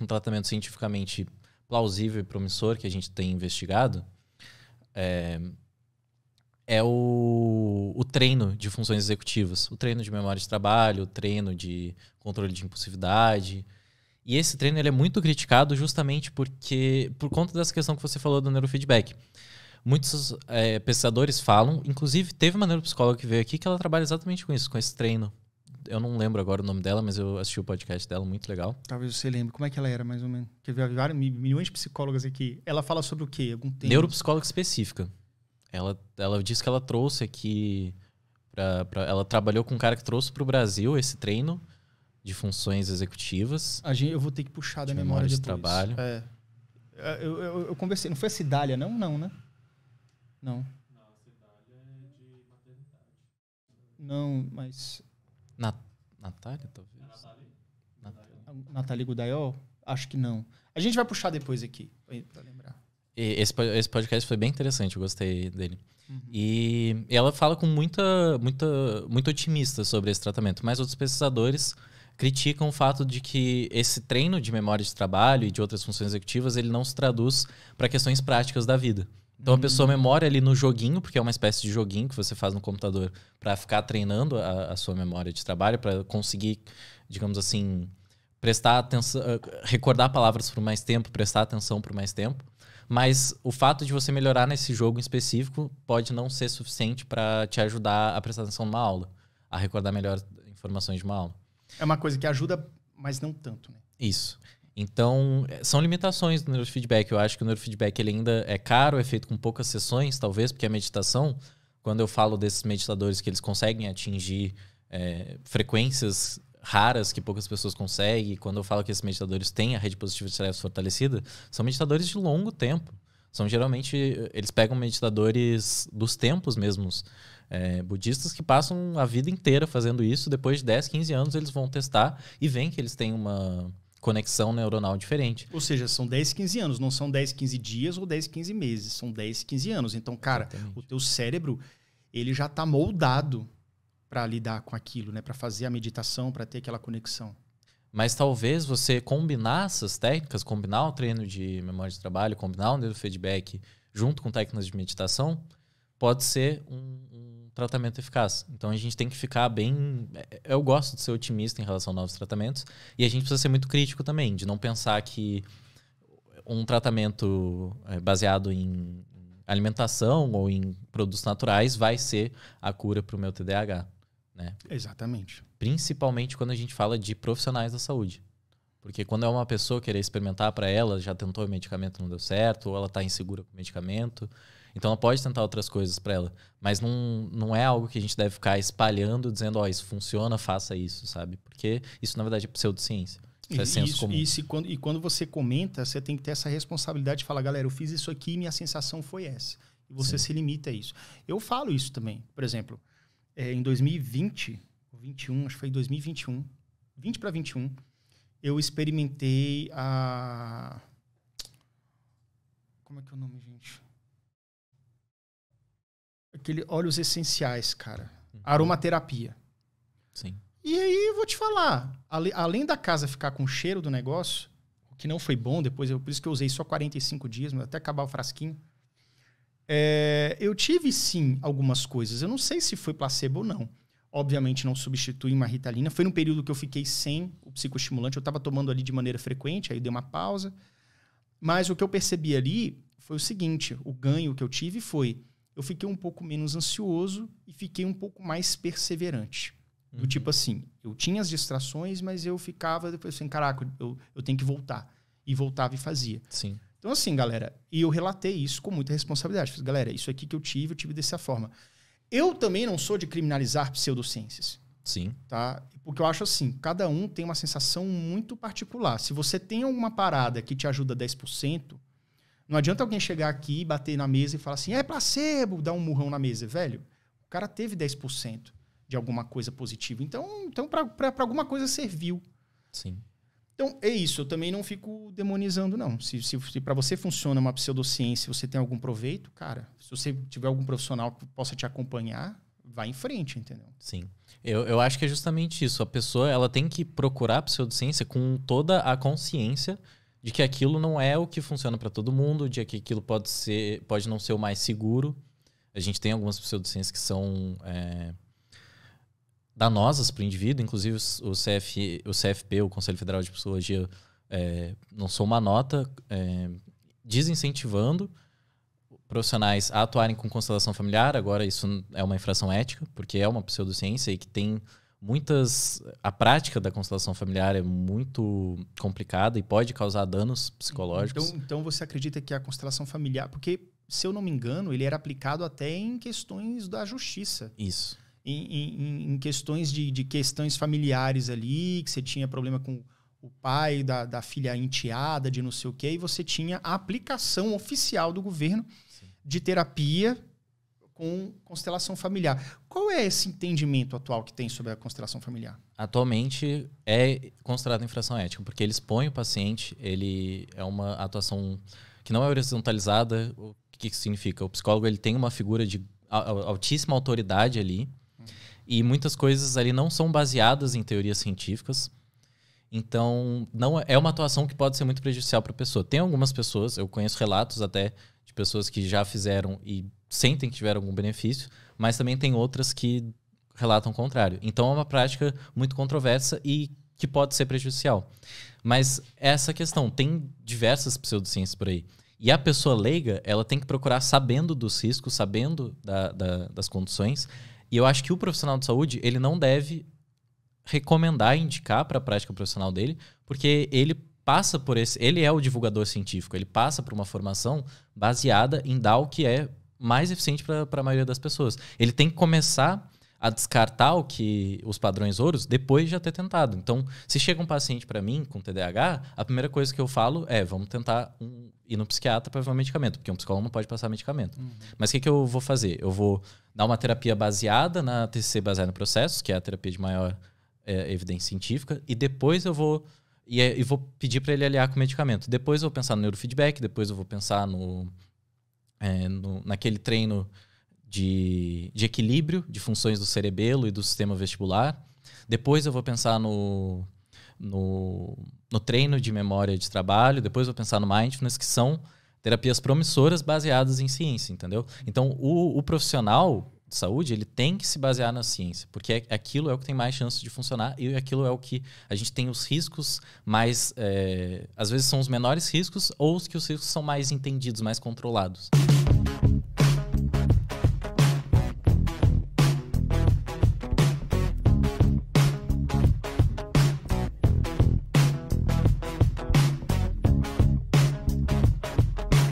um tratamento cientificamente plausível e promissor que a gente tem investigado é, é o, o, treino de funções executivas, o treino de memória de trabalho, o treino de controle de impulsividade. E esse treino ele é muito criticado justamente porque por conta dessa questão que você falou do neurofeedback. Muitos é, pesquisadores falam, inclusive teve uma neuropsicóloga que veio aqui que ela trabalha exatamente com isso, com esse treino eu não lembro agora o nome dela, mas eu assisti o podcast dela, muito legal. Talvez você lembre. Como é que ela era, mais ou menos? Porque havia milhões de psicólogas aqui. Ela fala sobre o quê? Algum tema? Neuropsicóloga específica. Ela, ela disse que ela trouxe aqui... Pra, pra, ela trabalhou com um cara que trouxe para o Brasil esse treino de funções executivas. A gente, eu vou ter que puxar da de memória, memória de depois. trabalho. É. é. Eu, eu, eu, conversei. Não foi a Cidália, não? Não, né? Não. Não, a Cidália é de Não, mas Natália, talvez? Natália. Natália Gudaiol? Acho que não. A gente vai puxar depois aqui, pra lembrar. Esse, esse podcast foi bem interessante, eu gostei dele. Uhum. E, e ela fala com muita, muita, muito otimista sobre esse tratamento, mas outros pesquisadores criticam o fato de que esse treino de memória de trabalho e de outras funções executivas ele não se traduz para questões práticas da vida. Então a pessoa uhum. memória ali no joguinho, porque é uma espécie de joguinho que você faz no computador para ficar treinando a, a, sua memória de trabalho, para conseguir, digamos assim, prestar atenção, eh, recordar palavras por mais tempo, prestar atenção por mais tempo. Mas o fato de você melhorar nesse jogo em específico pode não ser suficiente para te ajudar a prestar atenção numa aula, a recordar melhor informações de uma aula. É uma coisa que ajuda, mas não tanto, né? Isso. Então, é, são limitações do neurofeedback. Eu acho que o neurofeedback ele ainda é caro, é feito com poucas sessões, talvez, porque a meditação, quando eu falo desses meditadores que eles conseguem atingir é, frequências raras que poucas pessoas conseguem, quando eu falo que esses meditadores têm a rede positiva de estresse fortalecida, são meditadores de longo tempo. São geralmente, eh, eles pegam meditadores dos tempos mesmos, é, budistas que passam a vida inteira fazendo isso, depois de 10, 15 anos eles vão testar e veem que eles têm uma conexão neuronal diferente. Ou seja, são 10, 15 anos, não são 10, 15 dias ou 10, 15 meses, são 10, 15 anos. Então, cara, Exatamente. o teu cérebro, ele já está moldado para lidar com aquilo, né, para fazer a meditação, para ter aquela conexão. Mas talvez você combinar essas técnicas, combinar o treino de memória de trabalho, combinar o neurofeedback junto com técnicas de meditação, pode ser um, um tratamento eficaz. Então a gente tem que ficar bem. É, é, eu gosto de ser otimista em relação a novos tratamentos e a gente precisa ser muito crítico também, de não pensar que um tratamento é, baseado em alimentação ou em produtos naturais vai ser a cura para o meu TDAH. Né? Exatamente. Principalmente quando a gente fala de profissionais da saúde. Porque quando é uma pessoa querer experimentar para ela, já tentou o medicamento não deu certo, ou ela está insegura com o medicamento, então ela pode tentar outras coisas para ela. Mas não, não é algo que a gente deve ficar espalhando, dizendo, ó, oh, isso funciona, faça isso, sabe? Porque isso, na verdade, é pseudociência. Isso, é senso isso, comum. Isso, e, quando, e quando você comenta, você tem que ter essa responsabilidade de falar, galera, eu fiz isso aqui e minha sensação foi essa. E você Sim. se limita a isso. Eu falo isso também. Por exemplo, é, em 2020, 21, acho que foi 2021, 20 para 21, eu experimentei a. Como é que é o nome, gente? aquele óleos essenciais, cara. Uhum. Aromaterapia. Sim. E aí, vou te falar, além da casa ficar com o cheiro do negócio, o que não foi bom depois, eu, por isso que eu usei só 45 dias, até acabar o frasquinho. É, eu tive sim algumas coisas. Eu não sei se foi placebo ou não. Obviamente não substitui uma ritalina. Foi num período que eu fiquei sem o psicoestimulante. Eu estava tomando ali de maneira frequente, aí dei uma pausa. Mas o que eu percebi ali foi o seguinte: o ganho que eu tive foi eu fiquei um pouco menos ansioso e fiquei um pouco mais perseverante. Uhum. Do tipo assim, eu tinha as distrações, mas eu ficava depois assim, caraca, eu, eu tenho que voltar. E voltava e fazia. Sim. Então, assim, galera, e eu relatei isso com muita responsabilidade. Falei, galera, isso aqui que eu tive, eu tive dessa forma. Eu também não sou de criminalizar pseudociências. Sim. Tá? Porque eu acho assim, cada um tem uma sensação muito particular. Se você tem alguma parada que te ajuda 10%, não adianta alguém chegar aqui, bater na mesa e falar assim, é placebo, dar um murrão na mesa. Velho, o cara teve 10% de alguma coisa positiva. Então, então para alguma coisa serviu. Sim. Então, é isso. Eu também não fico demonizando, não. Se, se, se para você funciona uma pseudociência você tem algum proveito, cara, se você tiver algum profissional que possa te acompanhar, vai em frente, entendeu? Sim. Eu, eu acho que é justamente isso. A pessoa ela tem que procurar a pseudociência com toda a consciência de que aquilo não é o que funciona para todo mundo, de que aquilo pode ser, pode não ser o mais seguro. A gente tem algumas pseudociências que são é, danosas para o indivíduo, inclusive o, CF, o CFP, o Conselho Federal de Psicologia, é, lançou uma nota é, desincentivando profissionais a atuarem com constelação familiar. Agora, isso é uma infração ética, porque é uma pseudociência e que tem muitas a prática da constelação familiar é muito complicada e pode causar danos psicológicos. Então, então você acredita que a constelação familiar, porque se eu não me engano, ele era aplicado até em questões da justiça. Isso. Em, em, em questões de, de, questões familiares ali, que você tinha problema com o pai da, da filha enteada, de não sei o quê, e você tinha a aplicação oficial do governo Sim. de terapia com constelação familiar. Qual é esse entendimento atual que tem sobre a constelação familiar? Atualmente é considerado infração ética, porque ele expõe o paciente, ele é uma atuação que não é horizontalizada. O que, significa? O psicólogo ele tem uma figura de altíssima autoridade ali, hum. e muitas coisas ali não são baseadas em teorias científicas. Então, não é, é uma atuação que pode ser muito prejudicial para a pessoa. Tem algumas pessoas, eu conheço relatos até de pessoas que já fizeram e sentem que tiveram algum benefício, mas também tem outras que relatam o contrário. Então é uma prática muito controversa e que pode ser prejudicial. Mas essa questão tem diversas pseudociências por aí. E a pessoa leiga, ela tem que procurar sabendo dos riscos, sabendo da, da, das condições. E eu acho que o profissional de saúde, ele não deve recomendar, indicar para a prática profissional dele, porque ele passa por esse. Ele é o divulgador científico, ele passa por uma formação baseada em dar o que é mais eficiente para a maioria das pessoas. Ele tem que começar a descartar o que os padrões ouros depois de já ter tentado. Então, se chega um paciente para mim com TDAH, a primeira coisa que eu falo é: vamos tentar um, ir no psiquiatra para ver um medicamento, porque um psicólogo não pode passar medicamento. Uhum. Mas o que, que eu vou fazer? Eu vou dar uma terapia baseada na TCC baseada no processo, que é a terapia de maior é, evidência científica, e depois eu vou e, é, e vou pedir para ele aliar com o medicamento. Depois eu vou pensar no neurofeedback, depois eu vou pensar no é, no, naquele treino de, de equilíbrio de funções do cerebelo e do sistema vestibular. Depois eu vou pensar no, no, no treino de memória de trabalho, depois eu vou pensar no mindfulness, que são terapias promissoras baseadas em ciência, entendeu? Então, o, o profissional, de saúde, ele tem que se basear na ciência, porque é, aquilo é o que tem mais chances de funcionar e aquilo é o que a gente tem os riscos mais. É, às vezes são os menores riscos ou os que os riscos são mais entendidos, mais controlados.